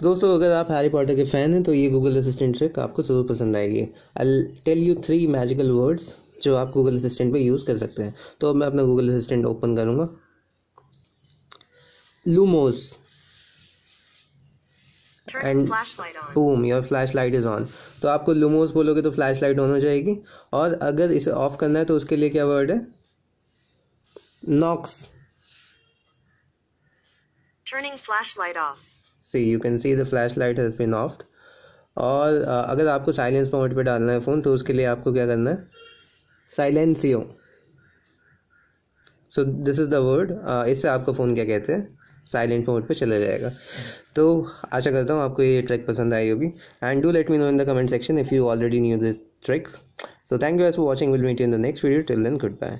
तो दोस्तों अगर आप हैरी पॉटर के फ़ैन हैं तो ये गूगल असिस्टेंट ट्रिक आपको ज़रूर पसंद आएगी I tell you three magical words जो आप गूगल असिस्टेंट पे यूज़ कर सकते हैं तो अब मैं अपना गूगल असिस्टेंट ओपन करूँगा lumos and boom your flash light is on तो आपको लूमोस बोलोगे तो फ्लैश लाइट ऑन हो जाएगी और अगर इसे ऑफ करना है तो उसके लिए क्या वर्ड है nox turning flash light off see you can see the flash light has been off और अगर आपको साइलेंस मोड पे डालना है फ़ोन तो उसके लिए आपको क्या करना है silencio so this is the word इससे आपका फ़ोन क्या कहते हैं साइलेंट मोड पे चला जाएगा तो आशा करता हूँ आपको ये ट्रिक पसंद आई होगी and do let me know in the comment section if you already knew this trick so thank you एस for watching will meet in the next video till then good bye